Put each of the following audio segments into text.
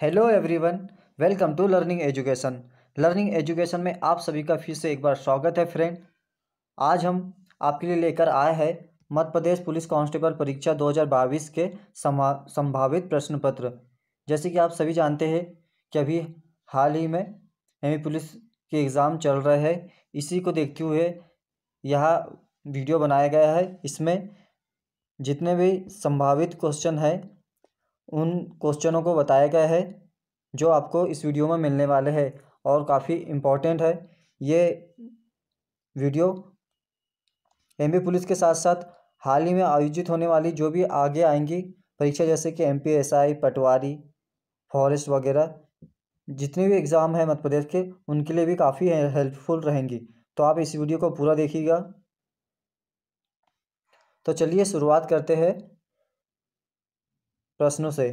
hello everyone welcome to learning education learning education में आप सभी का फिर से एक बार स्वागत है फ्रेंड आज हम आपके लिए लेकर आए हैं मध्य प्रदेश पुलिस कांस्टेबल परीक्षा 2022 के संभावित प्रश्न पत्र जैसे कि आप सभी जानते हैं कि अभी हाल ही में एम पुलिस के एग्ज़ाम चल रहे हैं इसी को देखते हुए यह वीडियो बनाया गया है इसमें जितने भी संभावित क्वेश्चन हैं उन क्वेश्चनों को बताया गया है जो आपको इस वीडियो में मिलने वाले हैं और काफ़ी इम्पोर्टेंट है ये वीडियो एमपी पुलिस के साथ साथ हाल ही में आयोजित होने वाली जो भी आगे आएंगी परीक्षा जैसे कि M P S I patwari forest वगैरह जितने भी एग्ज़ाम हैं मध्य प्रदेश के उनके लिए भी काफ़ी हेल्पफुल रहेंगी तो आप इस वीडियो को पूरा देखिएगा तो चलिए शुरुआत करते हैं प्रश्नों से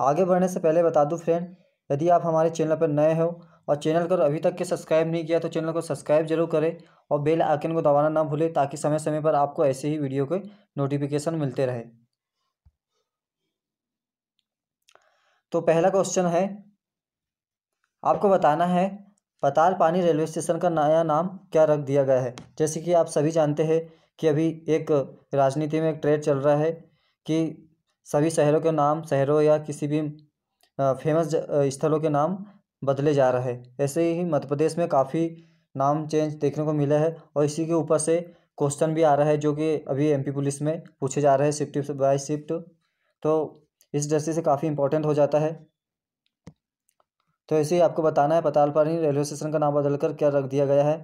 आगे बढ़ने से पहले बता दूं फ्रेंड यदि आप हमारे चैनल पर नए हो और चैनल को अभी तक के सब्सक्राइब नहीं किया तो चैनल को सब्सक्राइब जरूर करें और बेल आइकन को दबाना ना भूलें ताकि समय समय पर आपको ऐसे ही वीडियो के नोटिफिकेशन मिलते रहे तो पहला क्वेश्चन है आपको बताना है पताल पानी रेलवे स्टेशन का नया नाम क्या रख दिया गया है जैसे कि आप सभी जानते हैं कि अभी एक राजनीति में एक ट्रेड चल रहा है कि सभी शहरों के नाम शहरों या किसी भी फेमस स्थलों के नाम बदले जा रहे ऐसे ही मध्य प्रदेश में काफ़ी नाम चेंज देखने को मिला है और इसी के ऊपर से क्वेश्चन भी आ रहा है जो कि अभी एमपी पुलिस में पूछे जा रहे हैं शिफ्ट बाय शिफ्ट तो इस दृष्टि से काफ़ी इंपॉर्टेंट हो जाता है तो ऐसे ही आपको बताना है पतालपानी रेलवे स्टेशन का नाम बदलकर क्या रख दिया गया है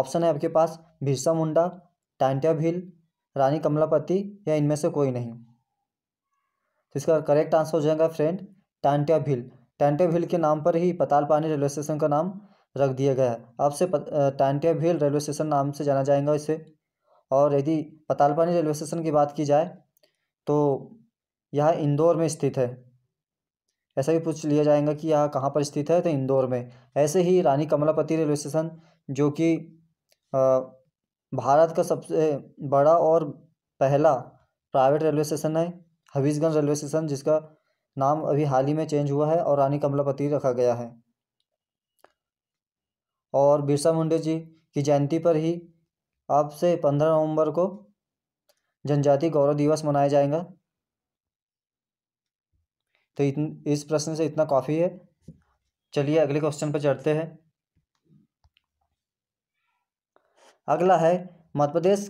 ऑप्शन है आपके पास भीसा मुंडा टांटिया भील रानी कमलापति या इनमें से कोई नहीं तो इसका करेक्ट आंसर हो जाएगा फ्रेंड टांटिया भील टांटिया भील के नाम पर ही पताल पानी रेलवे स्टेशन का नाम रख दिया गया है अब से टांटिया भील रेलवे स्टेशन नाम से जाना जाएगा इसे और यदि पतालपानी रेलवे स्टेशन की बात की जाए तो यह इंदौर में स्थित है ऐसा भी पूछ लिया जाएगा कि यह कहाँ पर स्थित है तो इंदौर में ऐसे ही रानी कमलापति रेलवे स्टेशन जो कि भारत का सबसे बड़ा और पहला प्राइवेट रेलवे स्टेशन है हबीसगंज रेलवे स्टेशन जिसका नाम अभी हाल ही में चेंज हुआ है और रानी कमलापति रखा गया है और बिरसा मुंडे जी की जयंती पर ही अब से पंद्रह नवंबर को जनजाति गौरव दिवस मनाया जाएगा तो इतन इस प्रश्न से इतना काफ़ी है चलिए अगले क्वेश्चन पर चढ़ते हैं अगला है मध्य प्रदेश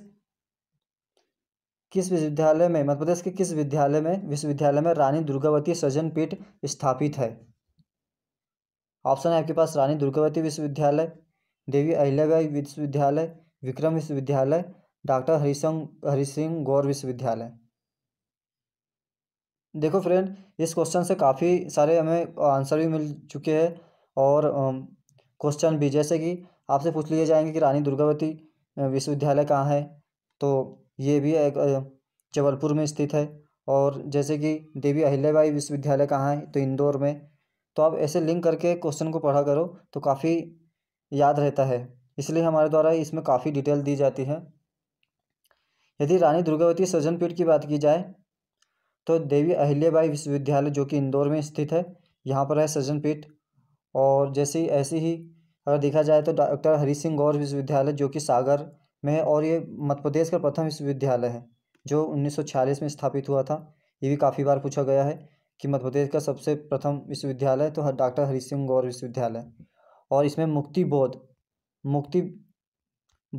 किस विश्वविद्यालय में मध्य प्रदेश के किस विद्यालय में विश्वविद्यालय में रानी दुर्गावती सजन पीठ स्थापित है ऑप्शन है आपके पास रानी दुर्गावती विश्वविद्यालय देवी अहिल्याबाई विश्वविद्यालय विक्रम विश्वविद्यालय डॉक्टर हरिशंग हरि सिंह गौर विश्वविद्यालय देखो फ्रेंड इस क्वेश्चन से काफ़ी सारे हमें आंसर भी मिल चुके हैं और क्वेश्चन भी जैसे कि आपसे पूछ लिए जाएंगे कि रानी दुर्गावती विश्वविद्यालय कहाँ है तो ये भी एक जबलपुर में स्थित है और जैसे कि देवी अहिल्याबाई विश्वविद्यालय कहाँ है तो इंदौर में तो आप ऐसे लिंक करके क्वेश्चन को पढ़ा करो तो काफ़ी याद रहता है इसलिए हमारे द्वारा इसमें काफ़ी डिटेल दी जाती है यदि रानी दुर्गावती सज्जन पीठ की बात की जाए तो देवी अहिल्याबाई विश्वविद्यालय जो कि इंदौर में स्थित है यहाँ पर है सज्जन पीठ और जैसे ऐसी ही अगर देखा जाए तो डॉक्टर हरी सिंह गौर विश्वविद्यालय जो कि सागर में है और ये मध्य प्रदेश का प्रथम विश्वविद्यालय है जो उन्नीस में स्थापित हुआ था ये भी काफ़ी बार पूछा गया है कि मध्य प्रदेश का सबसे प्रथम विश्वविद्यालय तो डॉक्टर हरी सिंह गौर विश्वविद्यालय और इसमें मुक्ति बोध मुक्ति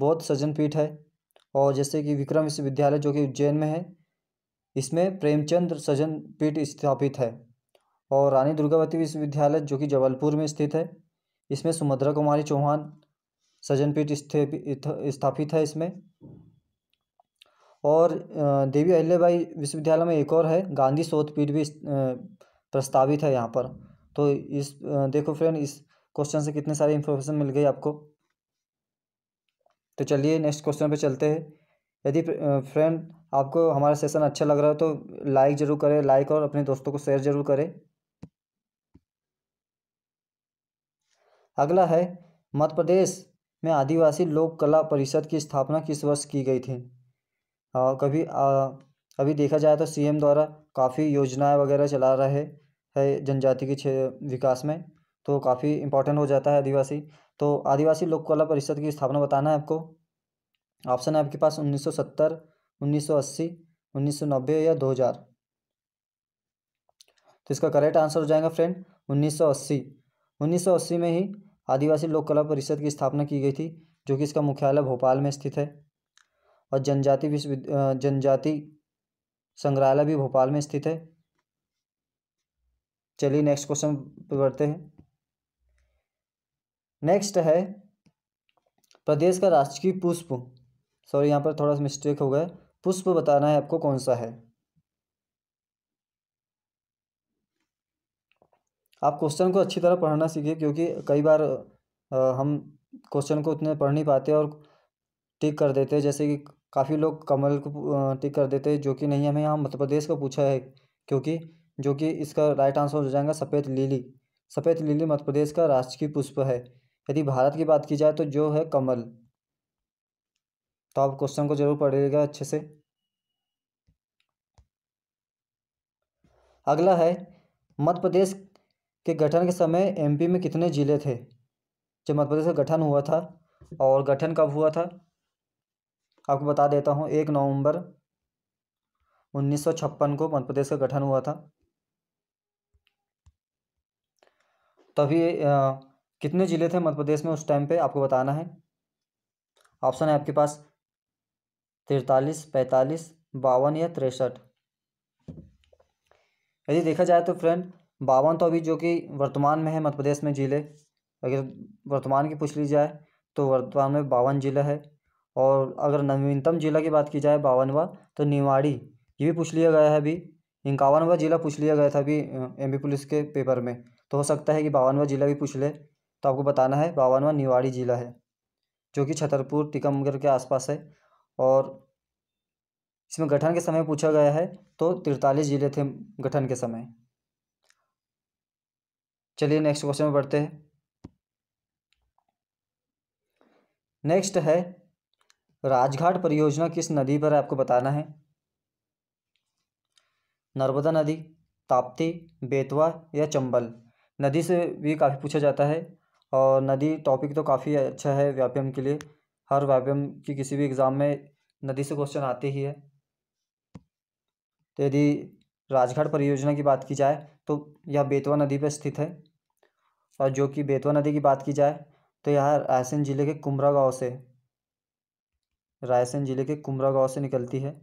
बोध सज्जन पीठ है और जैसे कि विक्रम विश्वविद्यालय जो कि उज्जैन में है इसमें प्रेमचंद सज्जन पीठ स्थापित है और रानी दुर्गावती विश्वविद्यालय जो कि जबलपुर में स्थित है इसमें सुमद्रा कुमारी चौहान सजनपीठ स्थापित है इसमें और देवी अहिल्याबाई विश्वविद्यालय में एक और है गांधी शोध पीठ भी प्रस्तावित है यहाँ पर तो इस देखो फ्रेंड इस क्वेश्चन से कितने सारे इन्फॉर्मेशन मिल गई आपको तो चलिए नेक्स्ट क्वेश्चन पे चलते हैं यदि फ्रेंड आपको हमारा सेशन अच्छा लग रहा है तो लाइक ज़रूर करें लाइक और अपने दोस्तों को शेयर ज़रूर करें अगला है मध्य प्रदेश में आदिवासी लोक कला परिषद की स्थापना किस वर्ष की गई थी आ, कभी आ, अभी देखा जाए तो सीएम द्वारा काफ़ी योजनाएं वगैरह चला रहे है जनजाति के विकास में तो काफ़ी इम्पोर्टेंट हो जाता है आदिवासी तो आदिवासी लोक कला परिषद की स्थापना बताना है आपको ऑप्शन है आपके पास उन्नीस सौ नब्बे या हजार तो इसका करेक्ट आंसर हो जाएगा फ्रेंड अस्सी 1980 में ही आदिवासी लोक कला परिषद की स्थापना की गई थी जो कि इसका मुख्यालय भोपाल में स्थित है और जनजाति विश्वविद्या जनजाति संग्रहालय भी भोपाल में स्थित है चलिए नेक्स्ट क्वेश्चन पर बढ़ते हैं नेक्स्ट है प्रदेश का राजकीय पुष्प सॉरी यहाँ पर थोड़ा सा मिस्टेक हो गया पुष्प बताना है आपको कौन सा है आप क्वेश्चन को अच्छी तरह पढ़ना सीखिए क्योंकि कई बार हम क्वेश्चन को उतने पढ़ नहीं पाते और टिक कर देते हैं जैसे कि काफ़ी लोग कमल को टिक कर देते हैं जो कि नहीं हमें यहाँ मध्य प्रदेश का पूछा है क्योंकि जो कि इसका राइट आंसर हो जाएगा सफ़ेद लीली सफ़ेद लीली मध्य प्रदेश का राष्ट्रीय पुष्प है यदि भारत की बात की जाए तो जो है कमल तो आप क्वेश्चन को जरूर पढ़िएगा अच्छे से अगला है मध्य प्रदेश के गठन के समय एमपी में कितने ज़िले थे जब मध्य प्रदेश का गठन हुआ था और गठन कब हुआ था आपको बता देता हूँ एक नवंबर उन्नीस को मध्य प्रदेश का गठन हुआ था तभी तो कितने ज़िले थे मध्य प्रदेश में उस टाइम पे आपको बताना है ऑप्शन है आपके पास तिरतालीस पैंतालीस बावन या तिरसठ यदि देखा जाए तो फ्रेंड बावन तो अभी जो कि वर्तमान में है मध्य प्रदेश में ज़िले अगर वर्तमान की पूछ ली जाए तो वर्तमान में बावन ज़िला है और अगर नवीनतम ज़िला की बात की जाए बावनवा तो निवाड़ी ये भी पूछ लिया गया है अभी इक्यावनवा ज़िला पूछ लिया गया था अभी एम पुलिस के पेपर में तो हो सकता है कि बावनवा ज़िला भी पूछ ले तो आपको बताना है बावनवा निवाड़ी ज़िला है जो कि छतरपुर टीकमगढ़ के आसपास है और इसमें गठन के समय पूछा गया है तो तिरतालीस ज़िले थे गठन के समय चलिए नेक्स्ट क्वेश्चन में बढ़ते हैं नेक्स्ट है राजघाट परियोजना किस नदी पर है आपको बताना है नर्मदा नदी ताप्ती बेतवा या चंबल नदी से भी काफ़ी पूछा जाता है और नदी टॉपिक तो काफ़ी अच्छा है व्यापम के लिए हर व्यापम की किसी भी एग्ज़ाम में नदी से क्वेश्चन आते ही है तो यदि राजघाट परियोजना की बात की जाए तो यह बेतवा नदी पर स्थित है और जो कि बेतवा नदी की बात की जाए तो यह रायसेन ज़िले के कुमरा गाँव से रायसेन ज़िले के कुमरा गाँव से निकलती है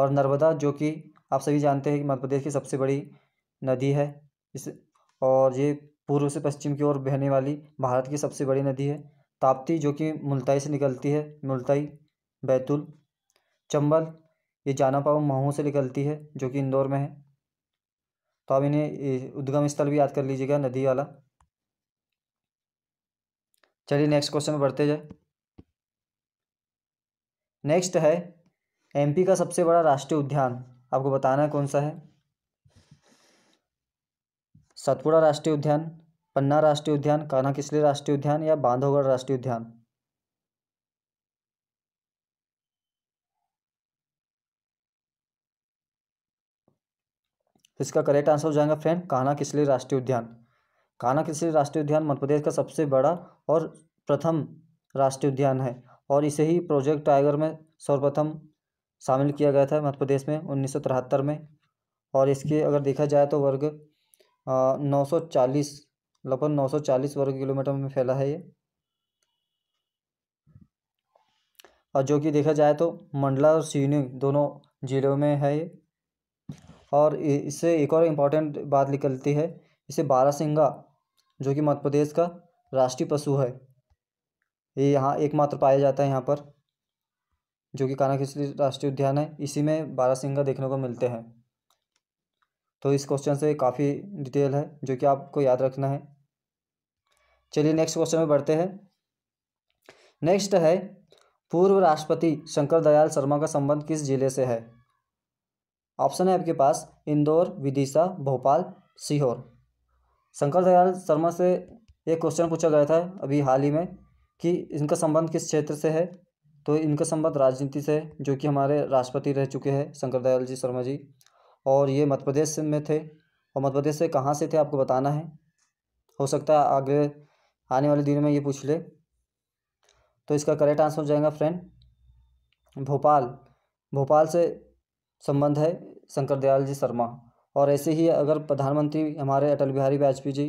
और नर्मदा जो कि आप सभी जानते हैं कि मध्य प्रदेश की सबसे बड़ी नदी है इस और ये पूर्व से पश्चिम की ओर बहने वाली भारत की सबसे बड़ी नदी है ताप्ती जो कि मुलताई से निकलती है मुलताई बैतुल चंबल ये जाना पाव महू से निकलती है जो कि इंदौर में है तो आप इन्हें उद्गम स्थल भी याद कर लीजिएगा नदी वाला चलिए नेक्स्ट क्वेश्चन में बढ़ते जाए नेक्स्ट है एमपी का सबसे बड़ा राष्ट्रीय उद्यान आपको बताना है कौन सा है सतपुड़ा राष्ट्रीय उद्यान पन्ना राष्ट्रीय उद्यान कान्हा किसली राष्ट्रीय उद्यान या बांधवगढ़ राष्ट्रीय उद्यान तो इसका करेक्ट आंसर हो जाएगा फ्रेंड कान्हा किसली राष्ट्रीय उद्यान कान्हा किसली राष्ट्रीय उद्यान मध्य प्रदेश का सबसे बड़ा और प्रथम राष्ट्रीय उद्यान है और इसे ही प्रोजेक्ट टाइगर में सर्वप्रथम शामिल किया गया था मध्य प्रदेश में उन्नीस में और इसके अगर देखा जाए तो वर्ग नौ लगभग चालीस वर्ग किलोमीटर में फैला है ये और जो कि देखा जाए तो मंडला और सिवनी दोनों जिलों में है ये और इससे एक और इम्पॉर्टेंट बात निकलती है इसे बारासिंगा जो कि मध्य प्रदेश का राष्ट्रीय पशु है ये यहाँ एकमात्र पाया जाता है यहाँ पर जो कि कानाकिसली राष्ट्रीय उद्यान है इसी में बारासिंगा देखने को मिलते हैं तो इस क्वेश्चन से काफ़ी डिटेल है जो कि आपको याद रखना है चलिए नेक्स्ट क्वेश्चन में बढ़ते हैं नेक्स्ट है पूर्व राष्ट्रपति शंकर दयाल शर्मा का संबंध किस जिले से है ऑप्शन है आपके पास इंदौर विदिशा भोपाल सीहोर शंकर दयाल शर्मा से एक क्वेश्चन पूछा गया था अभी हाल ही में कि इनका संबंध किस क्षेत्र से है तो इनका संबंध राजनीति से जो कि हमारे राष्ट्रपति रह चुके हैं शंकर दयाल जी शर्मा जी और ये मध्य प्रदेश में थे और मध्य प्रदेश से कहाँ से थे आपको बताना है हो सकता है आगे आने वाले दिनों में ये पूछ ले तो इसका करेक्ट आंसर हो जाएगा फ्रेंड भोपाल भोपाल से संबंध है शंकर दयाल जी शर्मा और ऐसे ही अगर प्रधानमंत्री हमारे अटल बिहारी वाजपेयी जी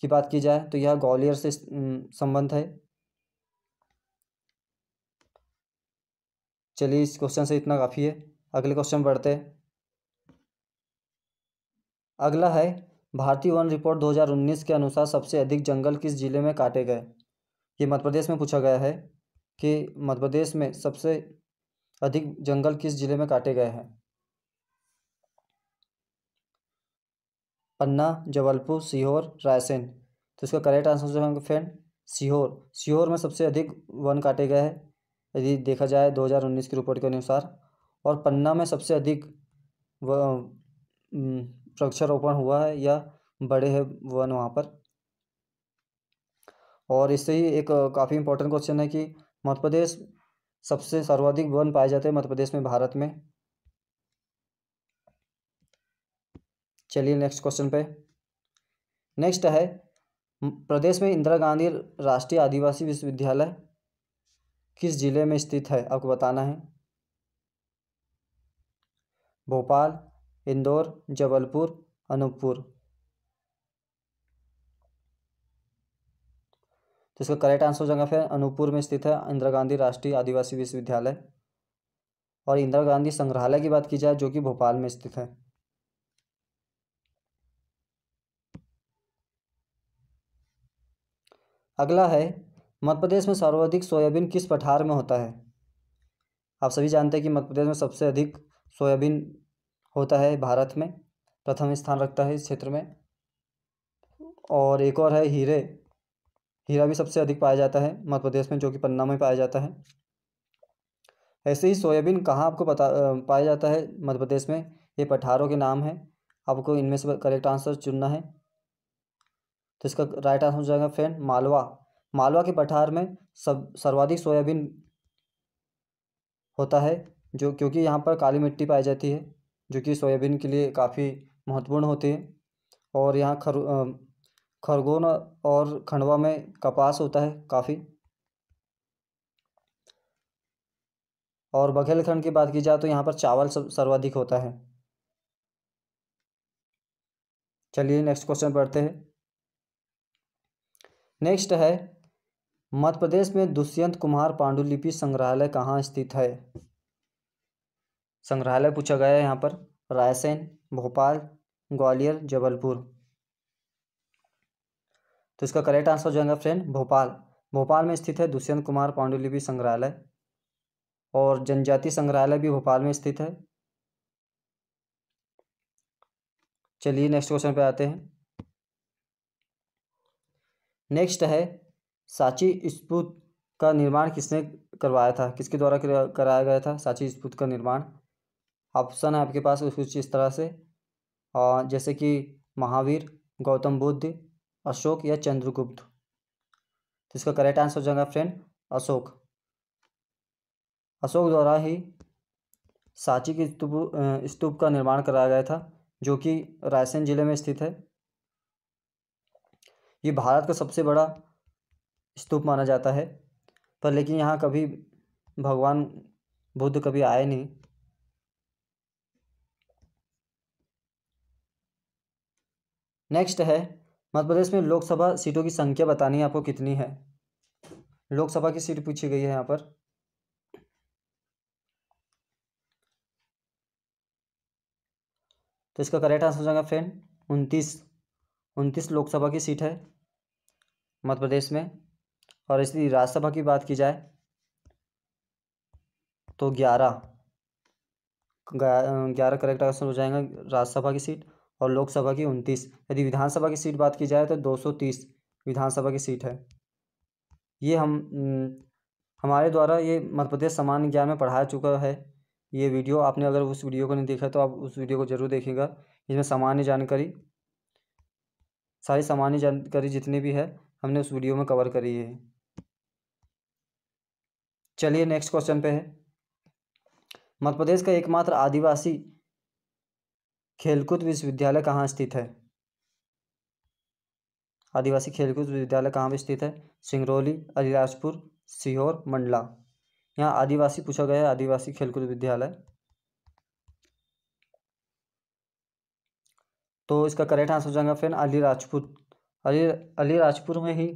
की बात की जाए तो यह ग्वालियर से संबंध है चलिए इस क्वेश्चन से इतना काफ़ी है अगले क्वेश्चन बढ़ते हैं अगला है भारतीय वन रिपोर्ट 2019 के अनुसार सबसे अधिक जंगल किस जिले में काटे गए ये मध्य प्रदेश में पूछा गया है कि मध्य प्रदेश में सबसे अधिक जंगल किस जिले में काटे गए हैं पन्ना जबलपुर सीहोर रायसेन तो इसका करेक्ट आंसर जो है फ्रेंड सीहोर सीहोर में सबसे अधिक वन काटे गए हैं यदि देखा जाए 2019 की रिपोर्ट के अनुसार और पन्ना में सबसे अधिक वृक्षारोपण हुआ है या बड़े है वन वहाँ पर और इससे ही एक काफ़ी इंपॉर्टेंट क्वेश्चन है कि मध्य प्रदेश सबसे सर्वाधिक वन पाए जाते हैं मध्य प्रदेश में भारत में चलिए नेक्स्ट क्वेश्चन पे नेक्स्ट है प्रदेश में इंदिरा गांधी राष्ट्रीय आदिवासी विश्वविद्यालय किस जिले में स्थित है आपको बताना है भोपाल इंदौर जबलपुर अनूपपुर तो इसका करेक्ट आंसर हो जाएगा फिर अनूपपुर में स्थित है इंदिरा गांधी राष्ट्रीय आदिवासी विश्वविद्यालय और इंदिरा गांधी संग्रहालय की बात की जाए जो कि भोपाल में स्थित है अगला है मध्य प्रदेश में सर्वाधिक सोयाबीन किस पठार में होता है आप सभी जानते हैं कि मध्य प्रदेश में सबसे अधिक सोयाबीन होता है भारत में प्रथम स्थान रखता है इस क्षेत्र में और एक और है हीरे हीरा भी सबसे अधिक पाया जाता है मध्य प्रदेश में जो कि पन्ना में पाया जाता है ऐसे ही सोयाबीन कहाँ आपको पता पाया जाता है मध्य प्रदेश में ये पठारों के नाम हैं आपको इनमें से करेक्ट आंसर चुनना है तो इसका राइट आंसर हो जाएगा फ्रेंड मालवा मालवा के पठार में सब सर्वाधिक सोयाबीन होता है जो क्योंकि यहाँ पर काली मिट्टी पाई जाती है जो कि सोयाबीन के लिए काफ़ी महत्वपूर्ण होती है और यहाँ खर खरगोन और खंडवा में कपास होता है काफ़ी और बघेलखंड की बात की जाए तो यहाँ पर चावल सब सर्वाधिक होता है चलिए नेक्स्ट क्वेश्चन पढ़ते हैं नेक्स्ट है मध्य प्रदेश में दुष्यंत कुमार पांडुलिपि संग्रहालय कहाँ स्थित है संग्रहालय पूछा गया है यहाँ पर रायसेन भोपाल ग्वालियर जबलपुर तो इसका करेक्ट आंसर हो जाएगा फ्रेंड भोपाल भोपाल में स्थित है दुष्यंत कुमार पांडुलिपि संग्रहालय और जनजाति संग्रहालय भी भोपाल में स्थित है चलिए नेक्स्ट क्वेश्चन पे आते हैं नेक्स्ट है साची स्पूत का निर्माण किसने करवाया था किसके द्वारा कराया गया था साची स्पूत का निर्माण ऑप्शन है आपके पास कुछ इस तरह से और जैसे कि महावीर गौतम बुद्ध अशोक या चंद्रगुप्त तो इसका करेक्ट आंसर हो जाएगा फ्रेंड अशोक अशोक द्वारा ही साची के स्तूप स्तूप का निर्माण कराया गया था जो कि रायसेन जिले में स्थित है ये भारत का सबसे बड़ा स्तूप माना जाता है पर लेकिन यहाँ कभी भगवान बुद्ध कभी आए नहीं नेक्स्ट है मध्य प्रदेश में लोकसभा सीटों की संख्या बतानी है आपको कितनी है लोकसभा की सीट पूछी गई है यहाँ पर तो इसका करेक्ट आंसर हो जाएगा फ्रेंड उनतीस उनतीस लोकसभा की सीट है मध्य प्रदेश में और इसलिए राज्यसभा की बात की जाए तो ग्यारह ग्यारह करेक्ट आंसर हो जाएगा राज्यसभा की सीट और लोकसभा की उनतीस यदि विधानसभा की सीट बात की जाए तो दो सौ तीस विधानसभा की सीट है ये हम हम्म, हमारे द्वारा ये मध्य प्रदेश सामान्य ज्ञान में पढ़ाया चुका है ये वीडियो आपने अगर उस वीडियो को नहीं देखा तो आप उस वीडियो को जरूर देखेगा इसमें सामान्य जानकारी सारी सामान्य जानकारी जितनी भी है हमने उस वीडियो में कवर करी है चलिए नेक्स्ट क्वेश्चन पे है मध्य प्रदेश का एकमात्र आदिवासी खेलकूद विश्वविद्यालय कहाँ स्थित है आदिवासी खेलकूद विश्वविद्यालय कहाँ पर स्थित है सिंगरौली अलीराजपुर सीहोर मंडला यहाँ आदिवासी पूछा गया है आदिवासी खेलकूद विद्यालय तो इसका करेक्ट आंसर हो जाएगा फिर अली राजपूत अली अली राजपुर में ही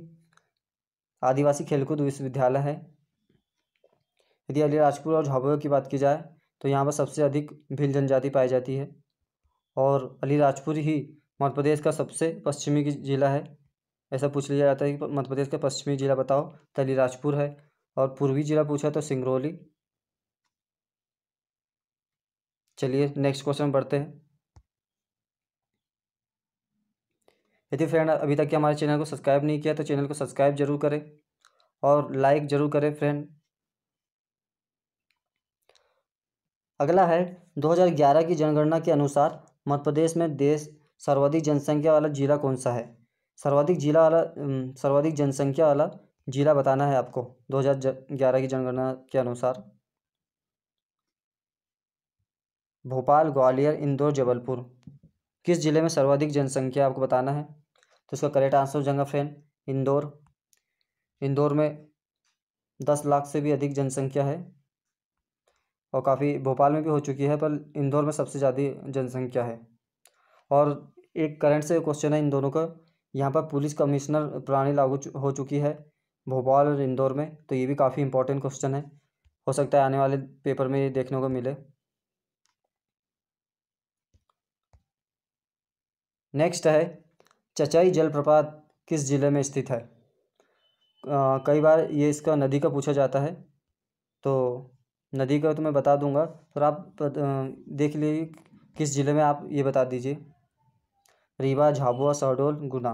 आदिवासी खेलकूद विश्वविद्यालय है यदि अली राजपुर और झाबुआ की बात की जाए तो यहाँ पर सबसे अधिक भील जनजाति पाई जाती है और अली राजपुर ही मध्य प्रदेश का सबसे पश्चिमी जिला है ऐसा पूछ लिया जाता है कि मध्य प्रदेश का पश्चिमी जिला बताओ तो अली राजपुर है और पूर्वी जिला पूछा तो सिंगरौली चलिए नेक्स्ट क्वेश्चन बढ़ते हैं यदि फ्रेंड अभी तक के हमारे चैनल को सब्सक्राइब नहीं किया तो चैनल को सब्सक्राइब जरूर करें और लाइक जरूर करें फ्रेंड अगला है 2011 की जनगणना के अनुसार मध्य प्रदेश में देश सर्वाधिक जनसंख्या वाला जिला कौन सा है सर्वाधिक जिला वाला सर्वाधिक जनसंख्या वाला जिला बताना है आपको 2011 की जनगणना के अनुसार भोपाल ग्वालियर इंदौर जबलपुर किस जिले में सर्वाधिक जनसंख्या आपको बताना है तो इसका करेक्ट आंसर हो जाएगा फ्रेंड इंदौर इंदौर में दस लाख से भी अधिक जनसंख्या है और काफ़ी भोपाल में भी हो चुकी है पर इंदौर में सबसे ज़्यादा जनसंख्या है और एक करंट से क्वेश्चन है इन दोनों का यहाँ पर पुलिस कमिश्नर प्रणाली लागू हो चुकी है भोपाल और इंदौर में तो ये भी काफ़ी इंपॉर्टेंट क्वेश्चन है हो सकता है आने वाले पेपर में ये देखने को मिले नेक्स्ट है चचाई जलप्रपात किस ज़िले में स्थित है आ, कई बार ये इसका नदी का पूछा जाता है तो नदी का तो मैं बता दूंगा तो आप देख लीजिए किस ज़िले में आप ये बता दीजिए रीवा झाबुआ शहडोल गुना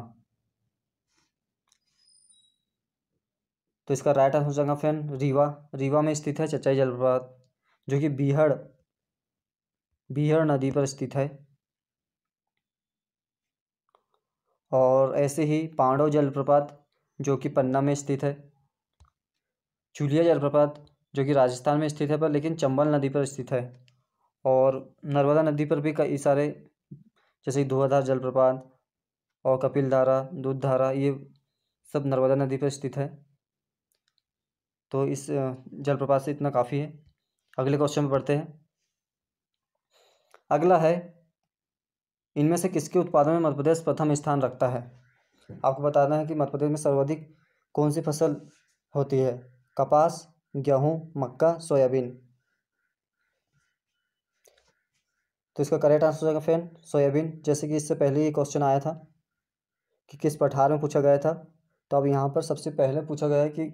तो इसका राइट आंसर हो जाएगा फैन रीवा रीवा में स्थित है चचाई जलप्रपात जो कि बीहड़ बीहड़ नदी पर स्थित है और ऐसे ही पांडव जलप्रपात जो कि पन्ना में स्थित है चूलिया जलप्रपात जो कि राजस्थान में स्थित है पर लेकिन चंबल नदी पर स्थित है और नर्मदा नदी पर भी कई सारे जैसे धुआधार जलप्रपात और कपिल धारा दूध धारा ये सब नर्मदा नदी पर स्थित है तो इस जलप्रपात से इतना काफ़ी है अगले क्वेश्चन में पढ़ते हैं अगला है इनमें से किसके उत्पादन में मध्य प्रदेश प्रथम स्थान रखता है आपको बताना है कि मध्य प्रदेश में सर्वाधिक कौन सी फसल होती है कपास गेहूँ मक्का सोयाबीन तो इसका करेक्ट आंसर होगा फैन सोयाबीन जैसे कि इससे पहले ये क्वेश्चन आया था कि किस पठार में पूछा गया था तो अब यहाँ पर सबसे पहले पूछा गया है कि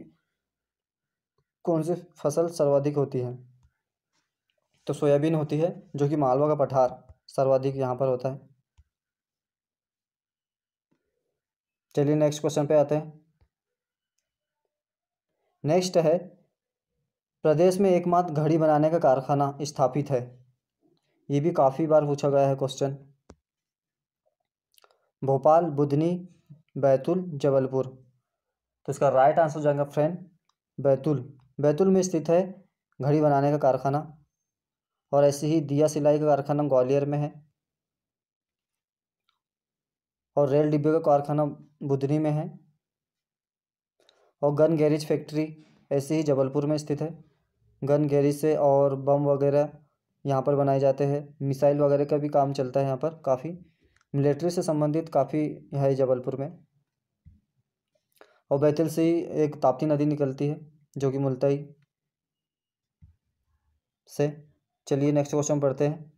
कौन सी फसल सर्वाधिक होती है तो सोयाबीन होती है जो कि मालवा का पठार सर्वाधिक यहाँ पर होता है चलिए नेक्स्ट क्वेश्चन पे आते हैं नेक्स्ट है प्रदेश में एकमात्र घड़ी बनाने का कारखाना स्थापित है ये भी काफ़ी बार पूछा गया है क्वेश्चन भोपाल बुधनी बैतूल जबलपुर तो इसका राइट आंसर हो जाएगा फ्रेंड बैतूल बैतूल में स्थित है घड़ी बनाने का कारखाना और ऐसे ही दिया सिलाई का कारखाना ग्वालियर में है और रेल डिब्बे का कारखाना बुधनी में है और गन गैरेज फैक्ट्री ऐसे ही जबलपुर में स्थित है गन गैरेज से और बम वगैरह यहाँ पर बनाए जाते हैं मिसाइल वगैरह का भी काम चलता है यहाँ पर काफ़ी मिलिट्री से संबंधित काफ़ी है जबलपुर में और बैतल से ही एक ताप्ती नदी निकलती है जो कि मुलतई से चलिए नेक्स्ट क्वेश्चन पढ़ते हैं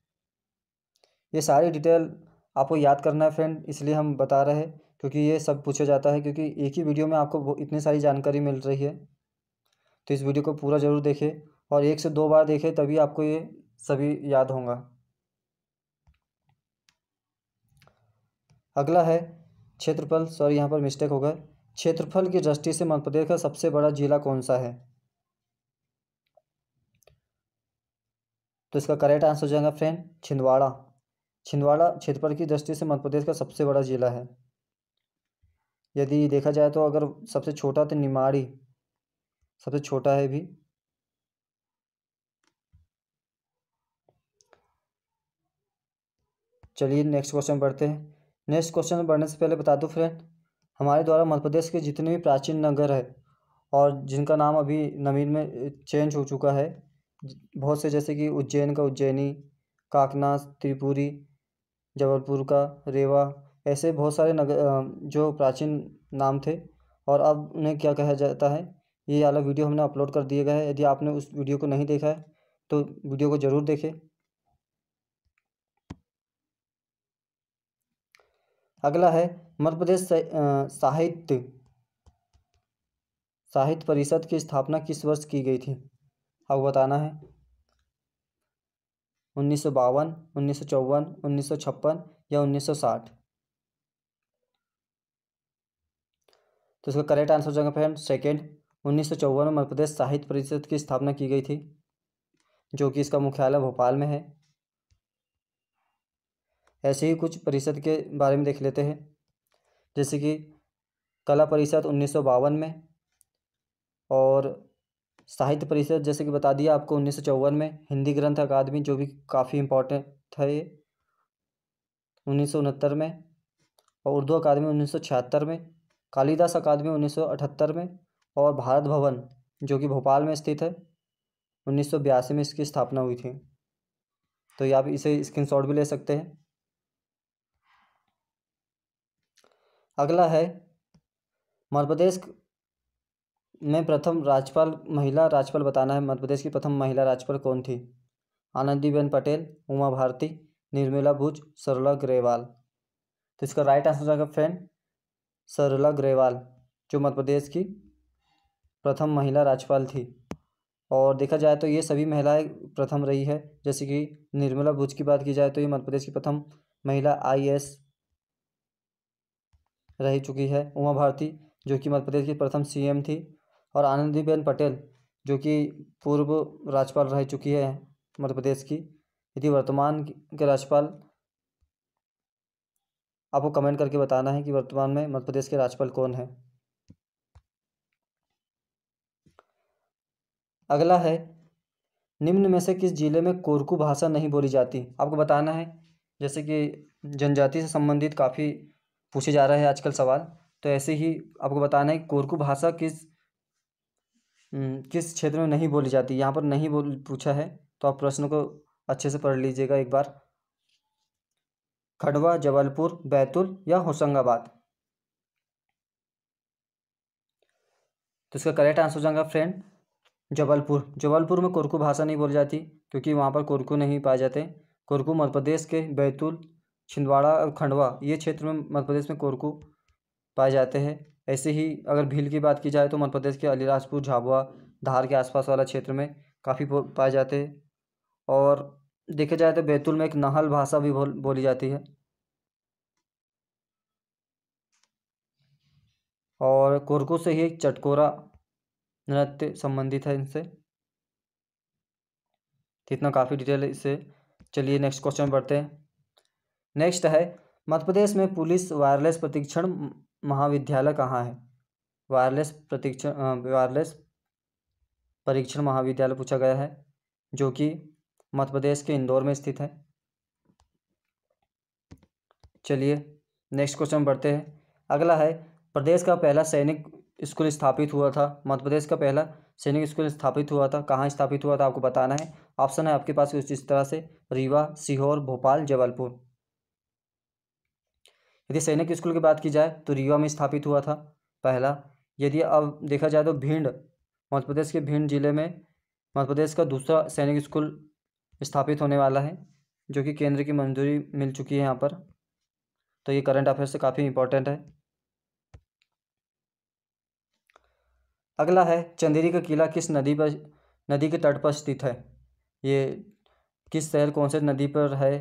ये सारी डिटेल आपको याद करना है फ्रेंड इसलिए हम बता रहे हैं क्योंकि ये सब पूछा जाता है क्योंकि एक ही वीडियो में आपको इतनी सारी जानकारी मिल रही है तो इस वीडियो को पूरा ज़रूर देखें और एक से दो बार देखें तभी आपको ये सभी याद होगा अगला है क्षेत्रफल सॉरी यहाँ पर मिस्टेक हो गए क्षेत्रफल की दृष्टि से मध्य प्रदेश का सबसे बड़ा जिला कौन सा है तो इसका करेक्ट आंसर हो जाएगा फ्रेंड छिंदवाड़ा छिंदवाड़ा क्षेत्रफल की दृष्टि से मध्य प्रदेश का सबसे बड़ा ज़िला है यदि देखा जाए तो अगर सबसे छोटा तो निमाड़ी सबसे छोटा है भी चलिए नेक्स्ट क्वेश्चन बढ़ते हैं नेक्स्ट क्वेश्चन बढ़ने से पहले बता दूं फ्रेंड हमारे द्वारा मध्य प्रदेश के जितने भी प्राचीन नगर है और जिनका नाम अभी नवीन में चेंज हो चुका है बहुत से जैसे कि उज्जैन का उज्जैनी काकनाथ त्रिपुरी जबलपुर का रेवा ऐसे बहुत सारे नगर जो प्राचीन नाम थे और अब उन्हें क्या कहा जाता है ये अलग वीडियो हमने अपलोड कर दिया गया है यदि आपने उस वीडियो को नहीं देखा है तो वीडियो को ज़रूर देखें अगला है मध्य प्रदेश साहित्य साहित्य परिषद की स्थापना किस वर्ष की गई थी आपको बताना है उन्नीस सौ बावन उन्नीस सौ चौवन उन्नीस सौ छप्पन या उन्नीस सौ साठ तो इसका करेक्ट आंसर हो जाएगा फ्रेंड सेकेंड उन्नीस सौ चौवन में मध्य प्रदेश साहित्य परिषद की स्थापना की गई थी जो कि इसका मुख्यालय भोपाल में है ऐसे ही कुछ परिषद के बारे में देख लेते हैं जैसे कि कला परिषद उन्नीस सौ बावन में और साहित्य परिषद जैसे कि बता दिया आपको उन्नीस में हिंदी ग्रंथ अकादमी जो भी काफ़ी इम्पोर्टेंट था ये उन्नीस में और उर्दू अकादमी उन्नीस में कालिदास अकादमी उन्नीस में और भारत भवन जो कि भोपाल में स्थित है उन्नीस में इसकी स्थापना हुई थी तो ये आप इसे स्क्रीनशॉट भी ले सकते हैं अगला है मध्य प्रदेश में प्रथम राज्यपाल महिला राज्यपाल बताना है मध्य प्रदेश की प्रथम महिला राज्यपाल कौन थी आनंदीबेन पटेल उमा भारती निर्मला भुज सरला ग्रेवाल तो इसका राइट आंसर होगा फ्रेंड सरला ग्रेवाल जो मध्य प्रदेश की प्रथम महिला राज्यपाल थी और देखा जाए तो ये सभी महिलाएं प्रथम रही है जैसे कि निर्मला भुज की बात की जाए तो ये मध्य प्रदेश की प्रथम महिला आई रह चुकी है उमा भारती जो कि मध्य प्रदेश की प्रथम सीएम थी और आनंदीबेन पटेल जो कि पूर्व राज्यपाल रह चुकी है मध्य प्रदेश की यदि वर्तमान के राज्यपाल आपको कमेंट करके बताना है कि वर्तमान में मध्य प्रदेश के राज्यपाल कौन है अगला है निम्न में से किस जिले में कोरकू भाषा नहीं बोली जाती आपको बताना है जैसे कि जनजाति से संबंधित काफ़ी पूछे जा रहे हैं आजकल सवाल तो ऐसे ही आपको बताना है कोरकू भाषा किस किस क्षेत्र में नहीं बोली जाती यहाँ पर नहीं बोल पूछा है तो आप प्रश्न को अच्छे से पढ़ लीजिएगा एक बार खडवा जबलपुर बैतूल या होशंगाबाद तो इसका करेक्ट आंसर हो जाएगा फ्रेंड जबलपुर जबलपुर में कुरकू भाषा नहीं बोली जाती क्योंकि वहाँ पर कुरकू नहीं पाए जाते कुरकू मध्य प्रदेश के बैतूल छिंदवाड़ा और खंडवा ये क्षेत्र में मध्य प्रदेश में कुरकू पाए जाते हैं ऐसे ही अगर भील की बात की जाए तो मध्य प्रदेश के अलीराजपुर झाबुआ धार के आसपास वाला क्षेत्र में काफ़ी पाए जाते हैं और देखा जाए तो बैतूल में एक नाहल भाषा भी बोल बोली जाती है और कोरकू से ही एक चटकोरा नृत्य संबंधित है इनसे इतना काफ़ी डिटेल इससे चलिए नेक्स्ट क्वेश्चन बढ़ते हैं नेक्स्ट है मध्य प्रदेश में पुलिस वायरलेस प्रशिक्षण महाविद्यालय कहाँ है वायरलेस प्रतीक्षण वायरलेस परीक्षण महाविद्यालय पूछा गया है जो कि मध्य प्रदेश के इंदौर में स्थित है चलिए नेक्स्ट क्वेश्चन बढ़ते हैं अगला है प्रदेश का पहला सैनिक स्कूल स्थापित हुआ था मध्य प्रदेश का पहला सैनिक स्कूल स्थापित हुआ था कहाँ स्थापित हुआ था आपको बताना है ऑप्शन है आपके पास उस तरह से रीवा सीहोर भोपाल जबलपुर यदि सैनिक स्कूल की बात की जाए तो रीवा में स्थापित हुआ था पहला यदि अब देखा जाए तो भिंड मध्य प्रदेश के भिंड जिले में मध्य प्रदेश का दूसरा सैनिक स्कूल स्थापित होने वाला है जो कि केंद्र की मंजूरी मिल चुकी है यहाँ पर तो ये करंट अफेयर से काफ़ी इम्पोर्टेंट है अगला है चंदेरी का किला किस नदी पर नदी के तट पर स्थित है ये किस शहर कौन से नदी पर है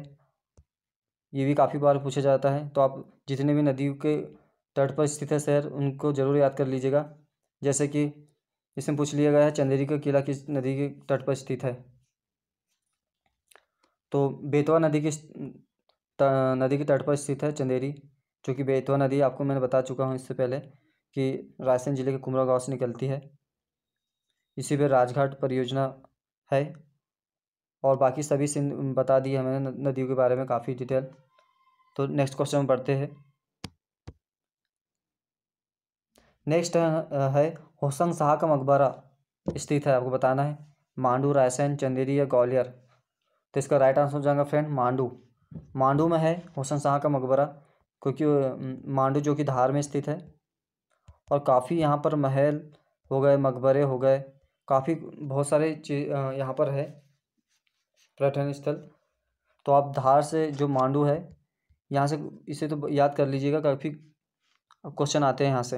ये भी काफ़ी बार पूछा जाता है तो आप जितने भी नदी के तट पर स्थित है शहर उनको ज़रूर याद कर लीजिएगा जैसे कि इसमें पूछ लिया गया है चंदेरी का किला किस नदी के तट पर स्थित है तो बेतवा नदी के नदी के तट पर स्थित है चंदेरी जो कि बेतवा नदी आपको मैंने बता चुका हूँ इससे पहले कि रायसेन जिले के कुमरा गांव से निकलती है इसी पर राजघाट परियोजना है और बाकी सभी सिंध बता दी है मैंने नदियों के बारे में काफ़ी डिटेल तो नेक्स्ट क्वेश्चन पढ़ते हैं नेक्स्ट है होसंग शाह का मकबरा स्थित है आपको बताना है मांडू रायसेन चंदेरी या ग्वालियर तो इसका राइट आंसर हो जाएगा फ्रेंड मांडू मांडू में है होसन शाह का मकबरा क्योंकि मांडू जो कि धार में स्थित है और काफ़ी यहाँ पर महल हो गए मकबरे हो गए काफ़ी बहुत सारे चीज यहाँ पर है पर्यटन स्थल तो आप धार से जो मांडू है यहाँ से इसे तो याद कर लीजिएगा काफ़ी क्वेश्चन आते हैं यहाँ से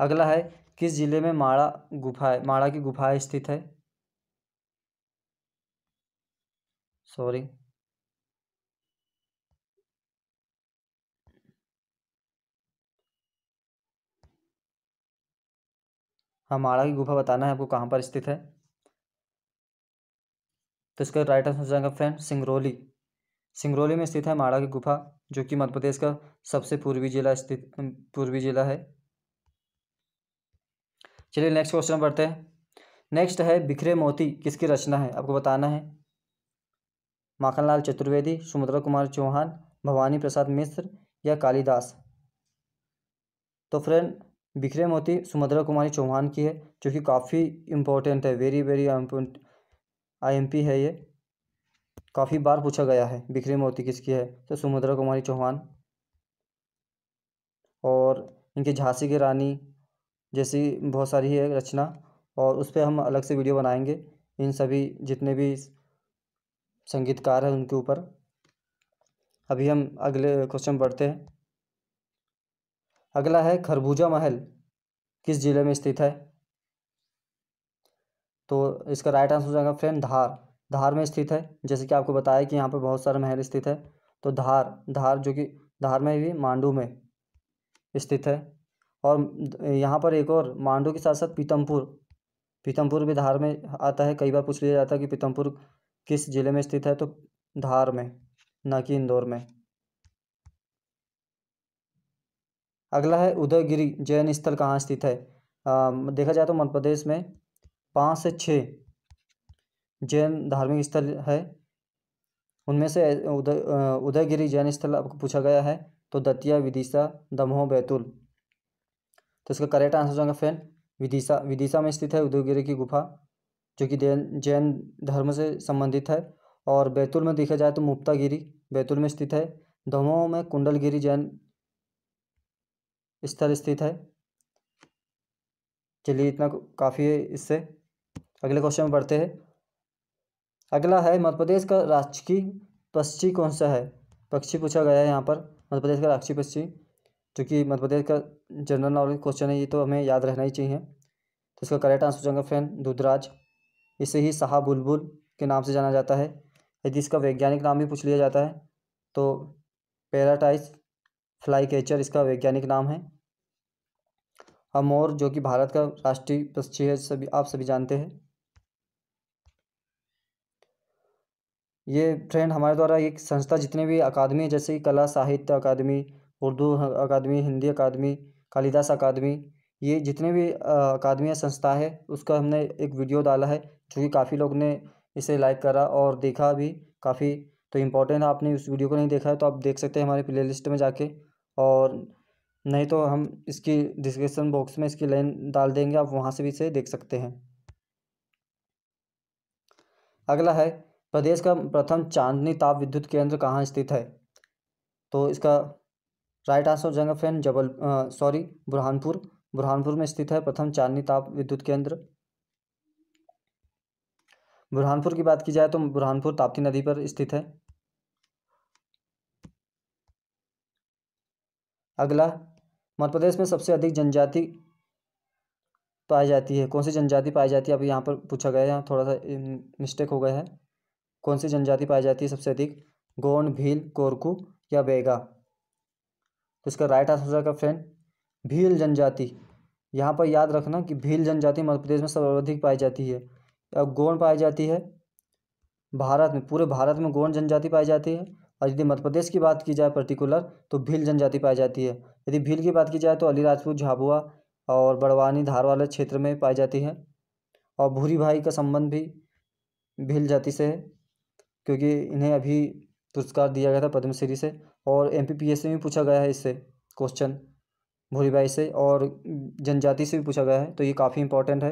अगला है किस जिले में माड़ा गुफा माड़ा की गुफा स्थित है सॉरी हाँ माड़ा की गुफा बताना है आपको कहाँ पर स्थित है तो इसका राइट आंसर हो जाएगा फ्रेंड सिंगरौली सिंगरौली में स्थित है माड़ा की गुफा जो कि मध्य प्रदेश का सबसे पूर्वी जिला स्थित पूर्वी जिला है चलिए नेक्स्ट क्वेश्चन पढ़ते हैं नेक्स्ट है बिखरे मोती किसकी रचना है आपको बताना है माखनलाल चतुर्वेदी सुमित्रा कुमार चौहान भवानी प्रसाद मिश्र या कालिदास तो फ्रेंड बिखरे मोती सुमद्रा कुमारी चौहान की है जो कि काफ़ी इम्पोर्टेंट है वेरी वेरी आईएमपी है ये काफ़ी बार पूछा गया है बिखरी मोती किसकी है तो सुभद्रा कुमारी चौहान और इनकी झांसी की रानी जैसी बहुत सारी है रचना और उस पर हम अलग से वीडियो बनाएंगे इन सभी जितने भी संगीतकार हैं उनके ऊपर अभी हम अगले क्वेश्चन पढ़ते हैं अगला है खरबूजा महल किस ज़िले में स्थित है तो इसका राइट आंसर हो जाएगा फ्रेंड धार धार में स्थित है जैसे कि आपको बताया कि यहाँ पर बहुत सारे महल स्थित है तो धार धार जो कि धार में भी मांडू में स्थित है और यहाँ पर एक और मांडू के साथ साथ पीतमपुर पीतमपुर भी धार में आता है कई बार पूछ लिया जाता है कि पीतमपुर किस जिले में स्थित है तो धार में न कि इंदौर में अगला है उदयगिरी जैन स्थल कहाँ स्थित है आ, देखा जाए तो मध्य प्रदेश में पाँच से छः जैन धार्मिक स्थल है उनमें से उदय उदयगिरी जैन स्थल आपको पूछा गया है तो दतिया विदिशा दमोह बैतूल तो इसका करेक्ट आंसर हो फैन फ्रेंड विदिशा विदिशा में स्थित है उदयगिरी की गुफा जो कि जैन धर्म से संबंधित है और बैतूल में देखा जाए तो मुप्तागिरी बैतूल में स्थित है दमोह में कुंडलगिरी जैन स्थल स्थित है चलिए इतना काफ़ी है इससे अगले क्वेश्चन में बढ़ते हैं अगला है मध्य प्रदेश का राजकीय पक्षी कौन सा है पक्षी पूछा गया है यहाँ पर मध्य प्रदेश का राजकीय पक्षी जो कि मध्य प्रदेश का जनरल नॉलेज क्वेश्चन है ये तो हमें याद रहना ही चाहिए तो इसका करेक्ट आंसर जाएगा फ्रेंड दूधराज इसे ही शाह बुलबुल के नाम से जाना जाता है यदि इसका वैज्ञानिक नाम भी पूछ लिया जाता है तो पैराटाइज फ्लाई कैचर इसका वैज्ञानिक नाम है और मोर जो कि भारत का राष्ट्रीय पक्षी है सभी आप सभी जानते हैं ये फ्रेंड हमारे द्वारा एक संस्था जितने भी अकादमी है जैसे कि कला साहित्य अकादमी उर्दू अकादमी हिंदी अकादमी कालिदास अकादमी ये जितने भी अकादमी संस्था है उसका हमने एक वीडियो डाला है जो कि काफ़ी लोग ने इसे लाइक करा और देखा भी काफ़ी तो इम्पोर्टेंट है आपने उस वीडियो को नहीं देखा है तो आप देख सकते हैं हमारे प्ले लिस्ट में जाके और नहीं तो हम इसकी डिस्क्रिप्सन बॉक्स में इसकी लाइन डाल देंगे आप वहाँ से भी इसे देख सकते हैं अगला है प्रदेश का प्रथम चांदनी ताप विद्युत केंद्र कहाँ स्थित है तो इसका राइट आंसर हो जाएगा फ्रेंड जबल सॉरी बुरहानपुर बुरहानपुर में स्थित है प्रथम चांदनी ताप विद्युत केंद्र बुरहानपुर की बात की जाए तो बुरहानपुर ताप्ती नदी पर स्थित है अगला मध्य प्रदेश में सबसे अधिक जनजाति पाई जाती है कौन सी जनजाति पाई जाती है अभी यहाँ पर पूछा गया है थोड़ा सा मिस्टेक हो गया है कौन सी जनजाति पाई जाती है सबसे अधिक गोंड भील कोरकू या बेगा तो इसका राइट आंसर हो जाएगा फ्रेंड भील जनजाति यहाँ पर याद रखना कि भील जनजाति मध्य प्रदेश में सर्वाधिक पाई जाती है अब गोंड पाई जाती है भारत में पूरे भारत में गोंड जनजाति पाई जाती है और यदि मध्य प्रदेश की बात की जाए पर्टिकुलर तो भील जनजाति पाई जाती है यदि भील की बात की जाए तो अलीराजपुर झाबुआ और बड़वानी धार वाले क्षेत्र में पाई जाती है और भूरी भाई का संबंध भी भील जाति से है क्योंकि इन्हें अभी पुरस्कार दिया गया था पद्मश्री से और एम से भी पूछा गया है इससे क्वेश्चन भूरीबाई से और जनजाति से भी पूछा गया है तो ये काफ़ी इम्पोर्टेंट है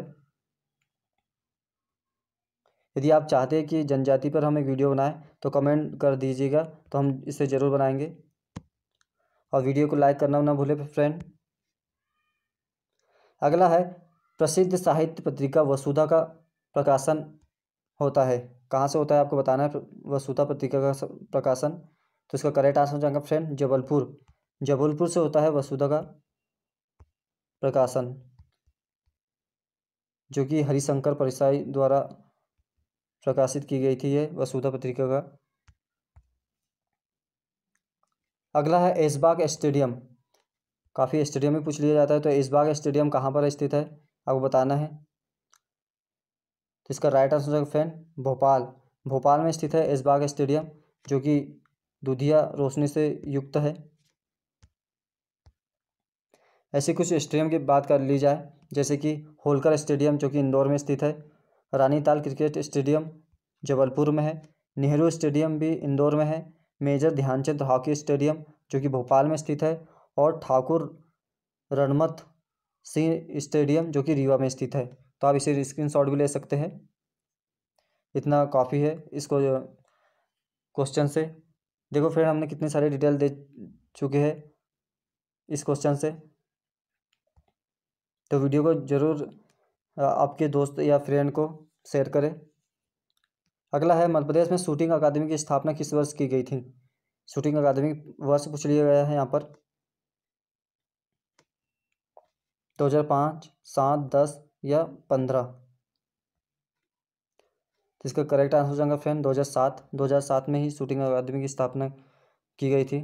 यदि आप चाहते हैं कि जनजाति पर हम एक वीडियो बनाएं तो कमेंट कर दीजिएगा तो हम इसे ज़रूर बनाएंगे और वीडियो को लाइक करना ना भूलें फ्रेंड अगला है प्रसिद्ध साहित्य पत्रिका वसुधा का प्रकाशन होता है कहाँ से होता है आपको बताना है वसुता पत्रिका का प्रकाशन तो इसका करेक्ट आंसर हो जाएगा फ्रेंड जबलपुर जबलपुर से होता है वसुधा का प्रकाशन जो कि हरिशंकर परिसाई द्वारा प्रकाशित की गई थी ये वसुधा पत्रिका का अगला है एसबाग स्टेडियम काफ़ी स्टेडियम में पूछ लिया जाता है तो एसबाग स्टेडियम कहाँ पर स्थित है आपको बताना है तो इसका राइट आंसर फैन भोपाल भोपाल में स्थित है इसबाग स्टेडियम जो कि दुधिया रोशनी से युक्त है ऐसे कुछ स्टेडियम की बात कर ली जाए जैसे कि होलकर स्टेडियम जो कि इंदौर में स्थित है रानीताल क्रिकेट स्टेडियम जबलपुर में है नेहरू स्टेडियम भी इंदौर में है मेजर ध्यानचंद हॉकी स्टेडियम जो कि भोपाल में स्थित है और ठाकुर रणमत सिंह स्टेडियम जो कि रीवा में स्थित है तो आप इसे स्क्रीनशॉट भी ले सकते हैं इतना काफ़ी है इसको क्वेश्चन से देखो फ्रेंड हमने कितने सारे डिटेल दे चुके हैं इस क्वेश्चन से तो वीडियो को ज़रूर आपके दोस्त या फ्रेंड को शेयर करें अगला है मध्य प्रदेश में शूटिंग अकादमी की स्थापना किस वर्ष की गई थी शूटिंग अकादमी वर्ष पूछ लिया गया है यहाँ पर दो हज़ार पाँच सात दस या पंद्रह इसका करेक्ट आंसर हो जाएगा फ्रेंड 2007 2007 में ही शूटिंग अकादमी की स्थापना की गई थी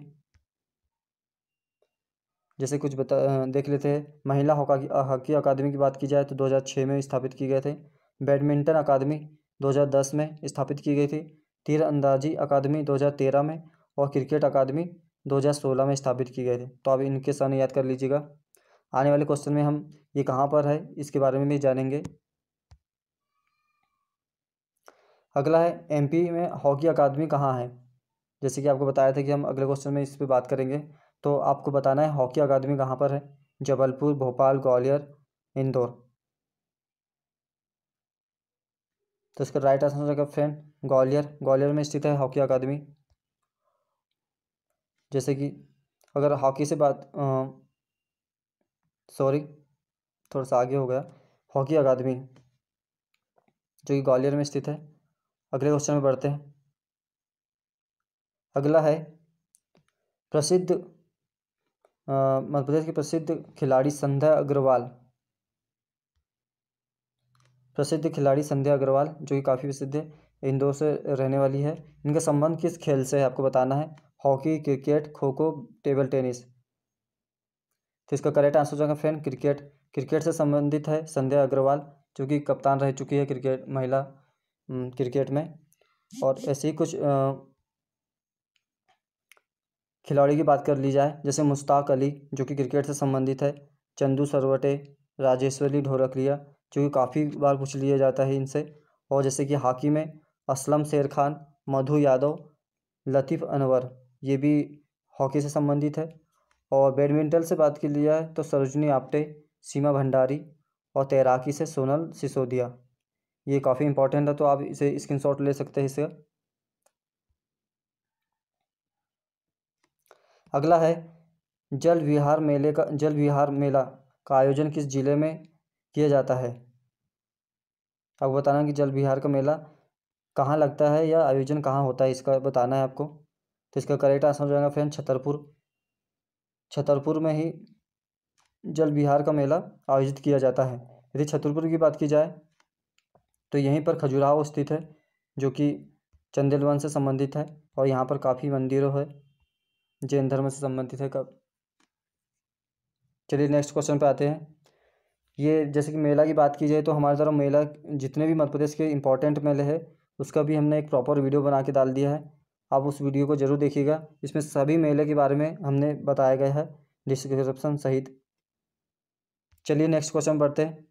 जैसे कुछ बता देख लेते हैं महिला हॉकी हॉकी अकादमी की बात की जाए तो 2006 में स्थापित की गए थे बैडमिंटन अकादमी 2010 में स्थापित की गई थी तीर अंदाजी अकादमी 2013 में और क्रिकेट अकादमी 2016 में स्थापित की गई थी तो आप इनके सन याद कर लीजिएगा आने वाले क्वेश्चन में हम ये कहाँ पर है इसके बारे में भी जानेंगे अगला है एमपी में हॉकी अकादमी कहाँ है जैसे कि आपको बताया था कि हम अगले क्वेश्चन में इस पर बात करेंगे तो आपको बताना है हॉकी अकादमी कहाँ पर है जबलपुर भोपाल ग्वालियर इंदौर तो इसका राइट आंसर हो जाएगा फ्रेंड ग्वालियर ग्वालियर में स्थित है हॉकी अकादमी जैसे कि अगर हॉकी से बात सॉरी थोड़ा सा आगे हो गया हॉकी अकादमी जो कि ग्वालियर में स्थित है अगले क्वेश्चन में बढ़ते हैं अगला है प्रसिद्ध मध्य प्रदेश के प्रसिद्ध खिलाड़ी संध्या अग्रवाल प्रसिद्ध खिलाड़ी संध्या अग्रवाल जो कि काफ़ी प्रसिद्ध है इंदौर से रहने वाली है इनका संबंध किस खेल से है आपको बताना है हॉकी क्रिकेट खो खो टेबल टेनिस तो इसका करेक्ट आंसर हो जाएगा फ्रेंड क्रिकेट क्रिकेट से संबंधित है संध्या अग्रवाल जो कि कप्तान रह चुकी है क्रिकेट महिला क्रिकेट में और ऐसे ही कुछ खिलाड़ी की बात कर ली जाए जैसे मुश्ताक अली जो कि क्रिकेट से संबंधित है चंदू सरवटे राजेश्वरी ढोरकरिया जो कि काफ़ी बार पूछ लिया जाता है इनसे और जैसे कि हॉकी में असलम शेर खान मधु यादव लतीफ़ अनवर ये भी हॉकी से संबंधित है और बैडमिंटन से बात की लिया है तो सरोजनी आप्टे सीमा भंडारी और तैराकी से सोनल सिसोदिया ये काफ़ी इंपॉर्टेंट है तो आप इसे स्क्रीनशॉट ले सकते हैं इसे अगला है जल विहार मेले का जल विहार मेला का आयोजन किस जिले में किया जाता है आपको बताना कि जल विहार का मेला कहाँ लगता है या आयोजन कहाँ होता है इसका बताना है आपको तो इसका करेक्ट आंसर हो जाएगा फ्रेंड छतरपुर छतरपुर में ही जल विहार का मेला आयोजित किया जाता है यदि छतरपुर की बात की जाए तो यहीं पर खजुराहो स्थित है जो कि चंदेल वन से संबंधित है और यहाँ पर काफ़ी मंदिरों है जैन धर्म से संबंधित है कब चलिए नेक्स्ट क्वेश्चन पे आते हैं ये जैसे कि मेला की बात की जाए तो हमारे तरफ मेला जितने भी मध्य प्रदेश के इंपॉर्टेंट मेले हैं उसका भी हमने एक प्रॉपर वीडियो बना के डाल दिया है आप उस वीडियो को जरूर देखिएगा इसमें सभी मेले के बारे में हमने बताया गया है डिस्क्रिप्शन सहित चलिए नेक्स्ट क्वेश्चन पढ़ते हैं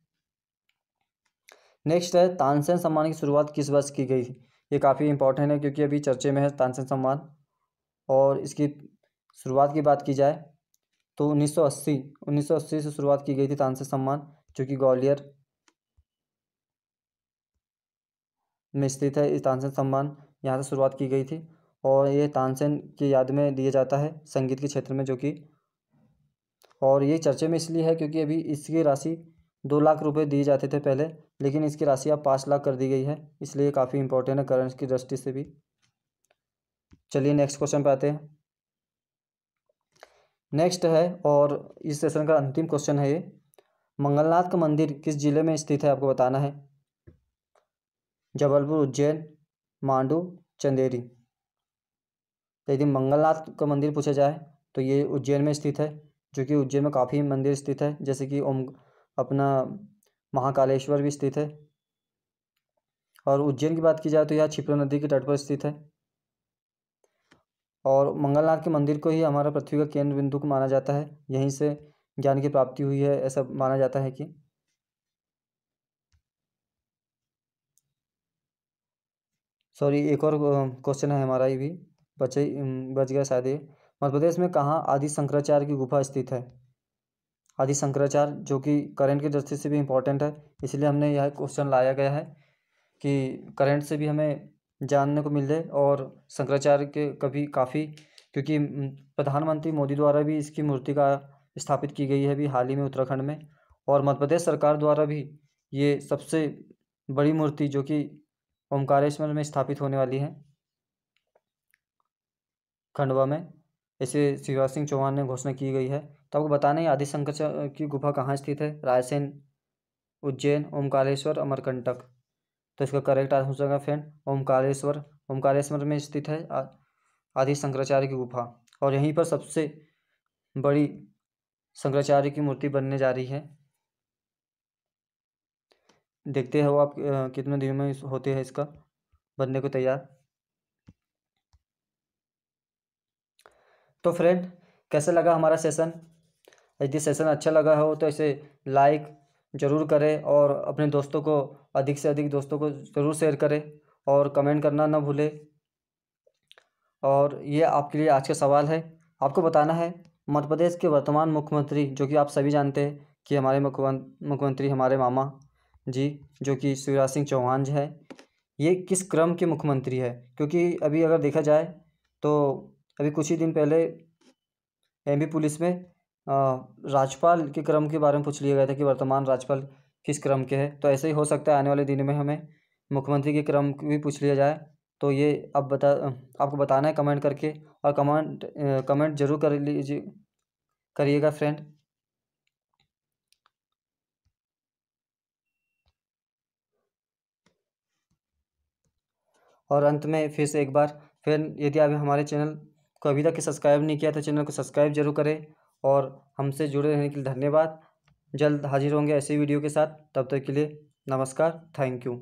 नेक्स्ट है तानसेन सम्मान की शुरुआत किस वर्ष की गई ये काफ़ी इंपॉर्टेंट है क्योंकि अभी चर्चे में है तानसेन सम्मान और इसकी शुरुआत की बात की जाए तो 1980 1980 से शुरुआत की गई थी तानसेन सम्मान जो कि ग्वालियर में स्थित है इस तानसेन सम्मान यहाँ से शुरुआत की गई थी और ये तानसेन की याद में दिया जाता है संगीत के क्षेत्र में जो कि और ये चर्चे में इसलिए है क्योंकि अभी इसकी राशि दो लाख रुपए दिए जाते थे पहले लेकिन इसकी राशि अब पाँच लाख कर दी गई है इसलिए काफ़ी इंपॉर्टेंट है करंट की दृष्टि से भी चलिए नेक्स्ट क्वेश्चन पे आते हैं नेक्स्ट है और इस सेशन का अंतिम क्वेश्चन है ये मंगलनाथ का मंदिर किस जिले में स्थित है आपको बताना है जबलपुर उज्जैन मांडू चंदेरी यदि मंगलनाथ का मंदिर पूछा जाए तो ये उज्जैन में स्थित है जो कि उज्जैन में काफ़ी मंदिर स्थित है जैसे कि ओम अपना महाकालेश्वर भी स्थित है और उज्जैन की बात की जाए तो यह छिपरा नदी के तट पर स्थित है और मंगलनाथ के मंदिर को ही हमारा पृथ्वी का केंद्र बिंदु को माना जाता है यहीं से ज्ञान की प्राप्ति हुई है ऐसा माना जाता है कि सॉरी एक और क्वेश्चन है हमारा ये भी बचे बच गया शायद ये मध्य प्रदेश में कहाँ आदि शंकराचार्य की गुफा स्थित है आदि शंकराचार्य जो कि करंट की दृष्टि से भी इम्पोर्टेंट है इसलिए हमने यह क्वेश्चन लाया गया है कि करंट से भी हमें जानने को मिले और शंकराचार्य के कभी काफ़ी क्योंकि प्रधानमंत्री मोदी द्वारा भी इसकी मूर्ति का स्थापित की गई है अभी हाल ही में उत्तराखंड में और मध्य प्रदेश सरकार द्वारा भी ये सबसे बड़ी मूर्ति जो कि ओमकारेश्वर में स्थापित होने वाली है खंडवा में ऐसे शिवराज सिंह चौहान ने घोषणा की गई है तो आपको बताना है आदिशंकर की गुफा कहाँ स्थित है रायसेन उज्जैन ओमकारेश्वर अमरकंटक तो इसका करेक्ट आंसर हो जाएगा फ्रेंड ओमकारेश्वर ओमकारेश्वर में स्थित है आदि शंकराचार्य की गुफा और यहीं पर सबसे बड़ी शंकराचार्य की मूर्ति बनने जा रही है देखते हैं वो आप कितने दिनों में होते हैं इसका बनने को तैयार तो फ्रेंड कैसे लगा हमारा सेशन यदि सेशन अच्छा लगा हो तो इसे लाइक ज़रूर करें और अपने दोस्तों को अधिक से अधिक दोस्तों को ज़रूर शेयर करें और कमेंट करना ना भूलें और ये आपके लिए आज का सवाल है आपको बताना है मध्य प्रदेश के वर्तमान मुख्यमंत्री जो कि आप सभी जानते हैं कि हमारे मुख्यमंत्री हमारे मामा जी जो कि शिवराज सिंह चौहान जी है ये किस क्रम के मुख्यमंत्री है क्योंकि अभी अगर देखा जाए तो अभी कुछ ही दिन पहले एमबी पुलिस में राज्यपाल के क्रम के बारे में पूछ लिया गया था कि वर्तमान राज्यपाल किस क्रम के हैं तो ऐसे ही हो सकता है आने वाले दिनों में हमें मुख्यमंत्री के क्रम भी पूछ लिया जाए तो ये अब बता आपको बताना है कमेंट करके और कमेंट कमेंट जरूर कर लीजिए करिएगा फ्रेंड और अंत में फिर से एक बार फिर यदि आप हमारे चैनल को अभी तक सब्सक्राइब नहीं किया तो चैनल को सब्सक्राइब जरूर करें और हमसे जुड़े रहने के लिए धन्यवाद जल्द हाजिर होंगे ऐसे वीडियो के साथ तब तक के लिए नमस्कार थैंक यू